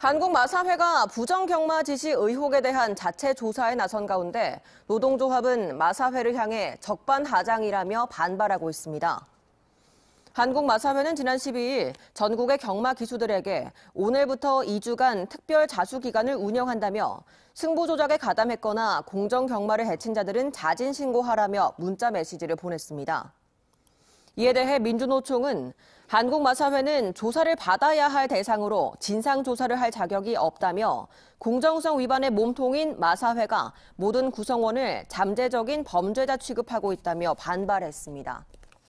한국마사회가 부정경마 지시 의혹에 대한 자체 조사에 나선 가운데 노동조합은 마사회를 향해 적반하장이라며 반발하고 있습니다. 한국마사회는 지난 12일 전국의 경마 기수들에게 오늘부터 2주간 특별 자수 기간을 운영한다며 승부 조작에 가담했거나 공정 경마를 해친 자들은 자진 신고하라며 문자 메시지를 보냈습니다. 이에 대해 민주노총은 한국마사회는 조사를 받아야 할 대상으로 진상조사를 할 자격이 없다며 공정성 위반의 몸통인 마사회가 모든 구성원을 잠재적인 범죄자 취급하고 있다며 반발했습니다.